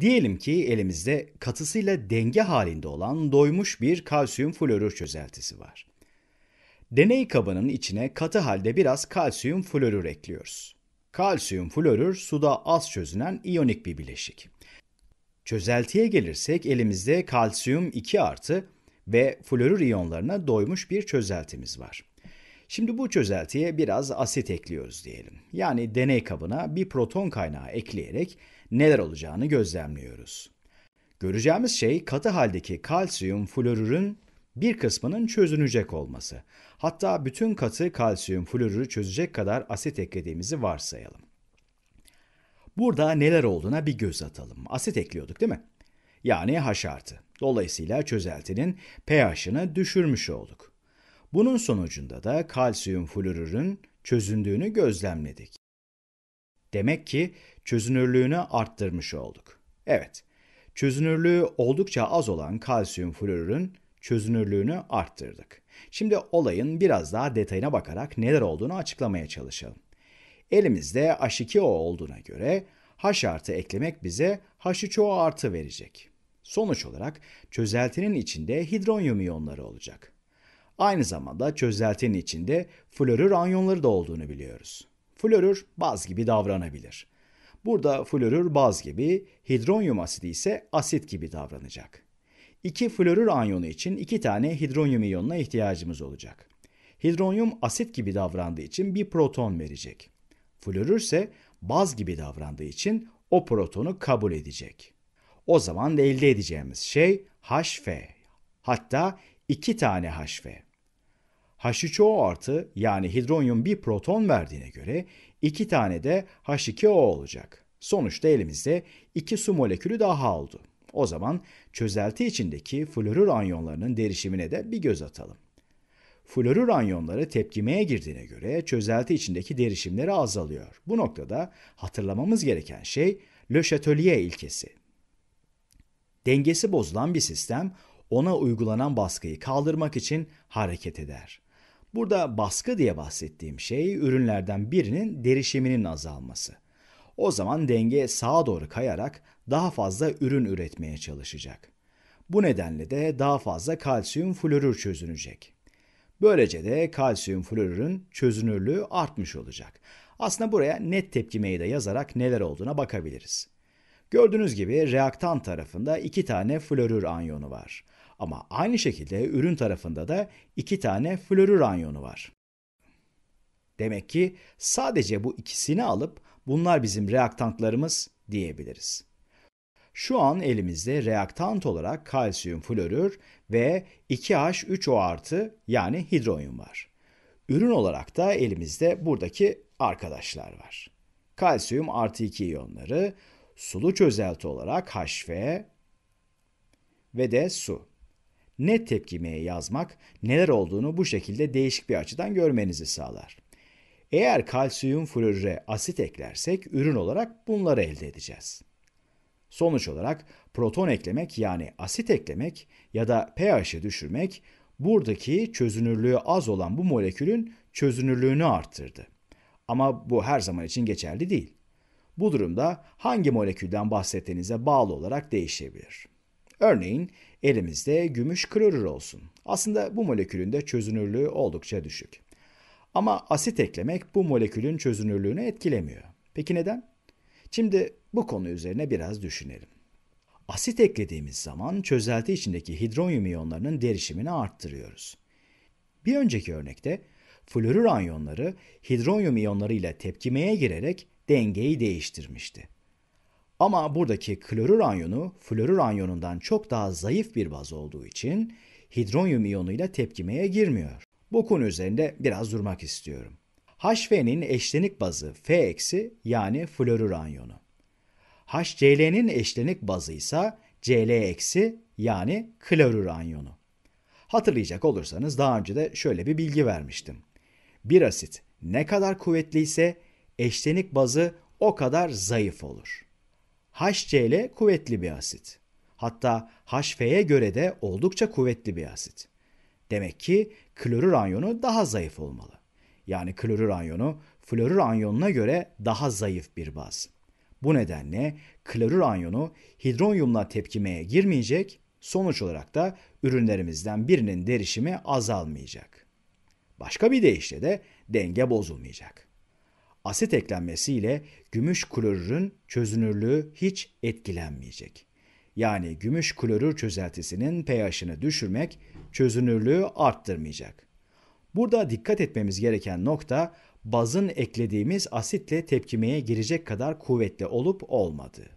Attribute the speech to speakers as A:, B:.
A: Diyelim ki elimizde katısıyla denge halinde olan doymuş bir kalsiyum florür çözeltisi var. Deney kabının içine katı halde biraz kalsiyum florür ekliyoruz. Kalsiyum florür suda az çözünen iyonik bir bileşik. Çözeltiye gelirsek elimizde kalsiyum 2 artı ve florür iyonlarına doymuş bir çözeltimiz var. Şimdi bu çözeltiye biraz asit ekliyoruz diyelim. Yani deney kabına bir proton kaynağı ekleyerek neler olacağını gözlemliyoruz. Göreceğimiz şey katı haldeki kalsiyum florürün bir kısmının çözünecek olması. Hatta bütün katı kalsiyum florürü çözecek kadar asit eklediğimizi varsayalım. Burada neler olduğuna bir göz atalım. Asit ekliyorduk değil mi? Yani haşartı. Dolayısıyla çözeltinin pH'ını düşürmüş olduk. Bunun sonucunda da kalsiyum florürün çözündüğünü gözlemledik. Demek ki çözünürlüğünü arttırmış olduk. Evet, çözünürlüğü oldukça az olan kalsiyum florürün çözünürlüğünü arttırdık. Şimdi olayın biraz daha detayına bakarak neler olduğunu açıklamaya çalışalım. Elimizde H2O olduğuna göre H artı eklemek bize H3O artı verecek. Sonuç olarak çözeltinin içinde hidronyum iyonları olacak. Aynı zamanda çözeltinin içinde florür anyonları da olduğunu biliyoruz. Florür baz gibi davranabilir. Burada florür baz gibi, hidronyum asidi ise asit gibi davranacak. İki florür anyonu için iki tane hidronyum iyonuna ihtiyacımız olacak. Hidronyum asit gibi davrandığı için bir proton verecek. Florür ise baz gibi davrandığı için o protonu kabul edecek. O zaman elde edeceğimiz şey HF. Hatta iki tane HF. H3O artı yani hidronyum bir proton verdiğine göre iki tane de H2O olacak. Sonuçta elimizde iki su molekülü daha oldu. O zaman çözelti içindeki florür anyonlarının derişimine de bir göz atalım. Florür anyonları tepkimeye girdiğine göre çözelti içindeki derişimleri azalıyor. Bu noktada hatırlamamız gereken şey Le Chatelier ilkesi. Dengesi bozulan bir sistem ona uygulanan baskıyı kaldırmak için hareket eder. Burada baskı diye bahsettiğim şey ürünlerden birinin derişiminin azalması. O zaman denge sağa doğru kayarak daha fazla ürün üretmeye çalışacak. Bu nedenle de daha fazla kalsiyum florür çözünecek. Böylece de kalsiyum florürün çözünürlüğü artmış olacak. Aslında buraya net tepkimeyi de yazarak neler olduğuna bakabiliriz. Gördüğünüz gibi reaktan tarafında iki tane florür anyonu var. Ama aynı şekilde ürün tarafında da iki tane florür anyonu var. Demek ki sadece bu ikisini alıp bunlar bizim reaktantlarımız diyebiliriz. Şu an elimizde reaktant olarak kalsiyum florür ve 2H3O artı yani hidronyum var. Ürün olarak da elimizde buradaki arkadaşlar var. Kalsiyum artı 2 iyonları, sulu çözelti olarak haşfe ve de su. Net tepkimeye yazmak neler olduğunu bu şekilde değişik bir açıdan görmenizi sağlar. Eğer kalsiyum florüre asit eklersek ürün olarak bunları elde edeceğiz. Sonuç olarak proton eklemek yani asit eklemek ya da pH'i düşürmek buradaki çözünürlüğü az olan bu molekülün çözünürlüğünü arttırdı. Ama bu her zaman için geçerli değil. Bu durumda hangi molekülden bahsettiğinize bağlı olarak değişebilir. Örneğin elimizde gümüş klorür olsun. Aslında bu molekülün de çözünürlüğü oldukça düşük. Ama asit eklemek bu molekülün çözünürlüğünü etkilemiyor. Peki neden? Şimdi bu konu üzerine biraz düşünelim. Asit eklediğimiz zaman çözelti içindeki hidronyum iyonlarının derişimini arttırıyoruz. Bir önceki örnekte florür anyonları hidronyum iyonlarıyla tepkimeye girerek dengeyi değiştirmişti. Ama buradaki klorür anyonu florür anyonundan çok daha zayıf bir baz olduğu için hidronyum iyonuyla tepkimeye girmiyor. Bu konu üzerinde biraz durmak istiyorum. HF'nin eşlenik bazı F yani florür anyonu. HCl'nin eşlenik bazı ise Cl yani klorür anyonu. Hatırlayacak olursanız daha önce de şöyle bir bilgi vermiştim. Bir asit ne kadar kuvvetliyse eşlenik bazı o kadar zayıf olur. HCl kuvvetli bir asit. Hatta HF'ye göre de oldukça kuvvetli bir asit. Demek ki klorür anyonu daha zayıf olmalı. Yani klorür anyonu florür anyonuna göre daha zayıf bir baz. Bu nedenle klorür anyonu hidronyumla tepkimeye girmeyecek, sonuç olarak da ürünlerimizden birinin derişimi azalmayacak. Başka bir deyişle de denge bozulmayacak asit eklenmesiyle gümüş klorürün çözünürlüğü hiç etkilenmeyecek. Yani gümüş klorür çözeltisinin pH'ini düşürmek çözünürlüğü arttırmayacak. Burada dikkat etmemiz gereken nokta bazın eklediğimiz asitle tepkimeye girecek kadar kuvvetli olup olmadığı.